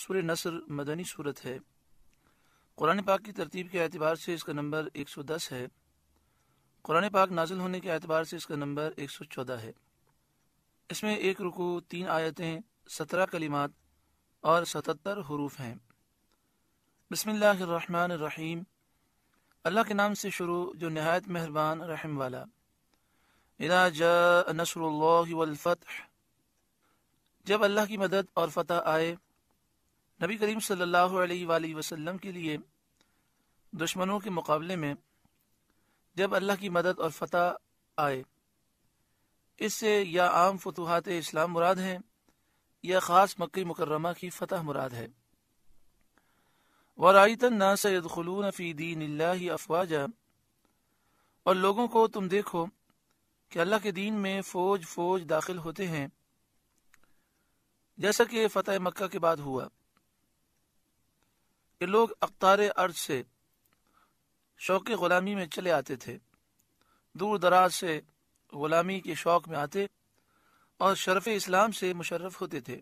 سور نصر مدنی صورت ہے قرآن پاک کی ترتیب کے اعتبار سے اس کا نمبر ایک سو دس ہے قرآن پاک نازل ہونے کے اعتبار سے اس کا نمبر ایک سو چودہ ہے اس میں ایک رکو تین آیتیں سترہ کلمات اور ستتر حروف ہیں بسم اللہ الرحمن الرحیم اللہ کے نام سے شروع جو نہایت مہربان رحم والا اذا جاء نصر اللہ والفتح جب اللہ کی مدد اور فتح آئے نبی کریم صلی اللہ علیہ وآلہ وسلم کے لیے دشمنوں کے مقابلے میں جب اللہ کی مدد اور فتح آئے اس سے یا عام فتوحات اسلام مراد ہیں یا خاص مکہ مکرمہ کی فتح مراد ہے ورایتا الناس سید فی دین اللہ افواجا اور لوگوں کو تم دیکھو کہ اللہ کے دین میں فوج فوج داخل ہوتے ہیں جیسا کہ فتح مکہ کے بعد ہوا کہ لوگ اختار ارض سے شوق غلامی میں چلے آتے تھے دور دراز سے غلامی کے شوق میں آتے اور شرف اسلام سے مشرف ہوتے تھے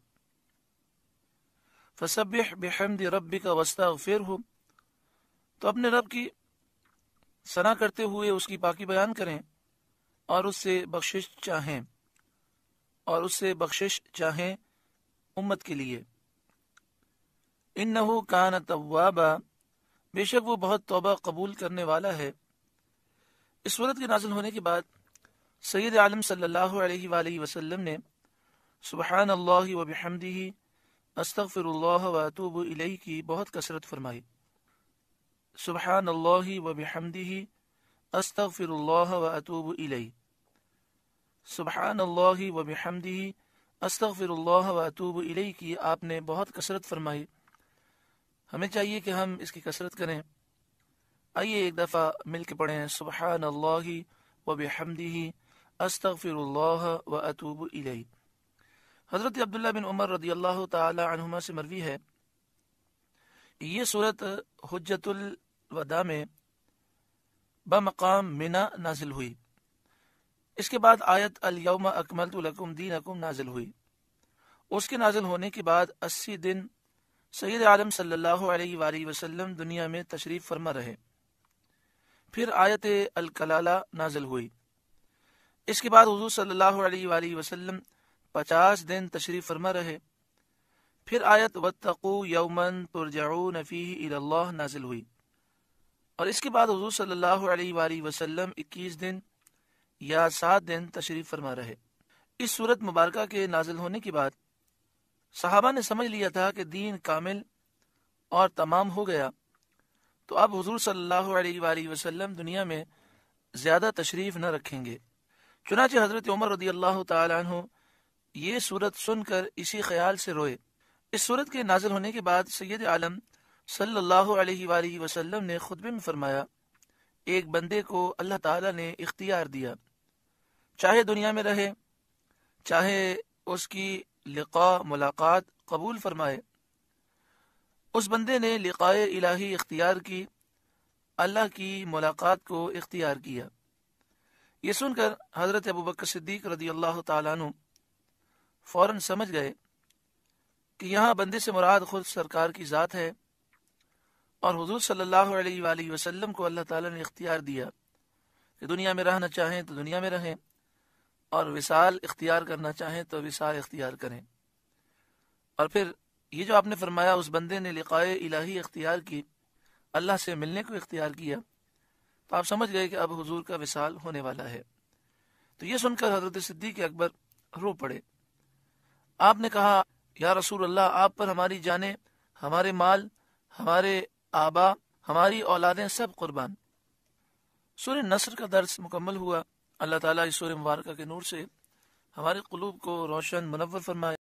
فسبح بحمد ربی کا وسطہ فیر ہو تو اپنے رب کی سنا کرتے ہوئے اس کی پاکی بیان کریں اور اس سے بخشش چاہیں اور اس سے بخشش چاہیں امت کے لیے ان کان طاب بے شک وہ بہت توبہ قبول کرنے والا ہے اس صورت کے نازل ہونے کے بعد سید عالم صلی اللہ علیہ وآلہ وسلم نے سبحان اللہ و بحمدہ استغفر اللہ و اتوب الیہ کی بہت کثرت فرمائی سبحان اللہ و بحمدہ استغفر اللہ و اتوب الیہ سبحان اللہ و بحمدہ استغفر اللہ و اتوب الیہ کی آپ نے بہت کثرت فرمائی ہمیں چاہیے کہ ہم اس کی کسرت کریں آئیے ایک دفعہ مل کے پڑھیں سبحان اللہ و بحمد ہی اللہ و اطوب علیہ حضرت عبداللہ بن عمر رضی اللہ تعالی عنہما سے مروی ہے یہ صورت حجت الوداع میں بمقام منا نازل ہوئی اس کے بعد آیت الیوم اکملت لکم دینکم نازل ہوئی اس کے نازل ہونے کے بعد اسی دن سید عالم صلی اللہ علیہ وآلہ وسلم دنیا میں تشریف فرما رہے پھر آیت الکلالہ نازل ہوئی اس کے بعد حضور صلی اللہ علیہ وآلہ وسلم پچاس دن تشریف فرما رہے پھر آیت وطقو یومن ترجعون فیہ اللہ نازل ہوئی اور اس کے بعد حضور صلی اللہ علیہ وآلہ وسلم اکیس دن یا سات دن تشریف فرما رہے اس صورت مبارکہ کے نازل ہونے کے بعد صحابہ نے سمجھ لیا تھا کہ دین کامل اور تمام ہو گیا تو اب حضور صلی اللہ علیہ وآلہ وسلم دنیا میں زیادہ تشریف نہ رکھیں گے چنانچہ حضرت عمر رضی اللہ تعالیٰ عنہ یہ صورت سن کر اسی خیال سے روئے اس صورت کے نازل ہونے کے بعد سید عالم صلی اللہ علیہ وآلہ وسلم نے خود میں فرمایا ایک بندے کو اللہ تعالیٰ نے اختیار دیا چاہے دنیا میں رہے چاہے اس کی لقاء ملاقات قبول فرمائے اس بندے نے لقائے الہی اختیار کی اللہ کی ملاقات کو اختیار کیا یہ سن کر حضرت ابوبکر صدیق رضی اللہ تعالیٰ عنہ فوراً سمجھ گئے کہ یہاں بندے سے مراد خود سرکار کی ذات ہے اور حضور صلی اللہ علیہ وآلہ وسلم کو اللہ تعالیٰ نے اختیار دیا کہ دنیا میں رہنا چاہیں تو دنیا میں رہیں اور وصال اختیار کرنا چاہیں تو وصال اختیار کریں اور پھر یہ جو آپ نے فرمایا اس بندے نے لقائے الہی اختیار کی اللہ سے ملنے کو اختیار کیا تو آپ سمجھ گئے کہ اب حضور کا وصال ہونے والا ہے تو یہ سن کر حضرت صدیق اکبر رو پڑے آپ نے کہا یا رسول اللہ آپ پر ہماری جانے ہمارے مال ہمارے آبا ہماری اولادیں سب قربان سورہ نصر کا درس مکمل ہوا اللہ تعالیٰ اس سور مبارکہ کے نور سے ہمارے قلوب کو روشن منور فرمائے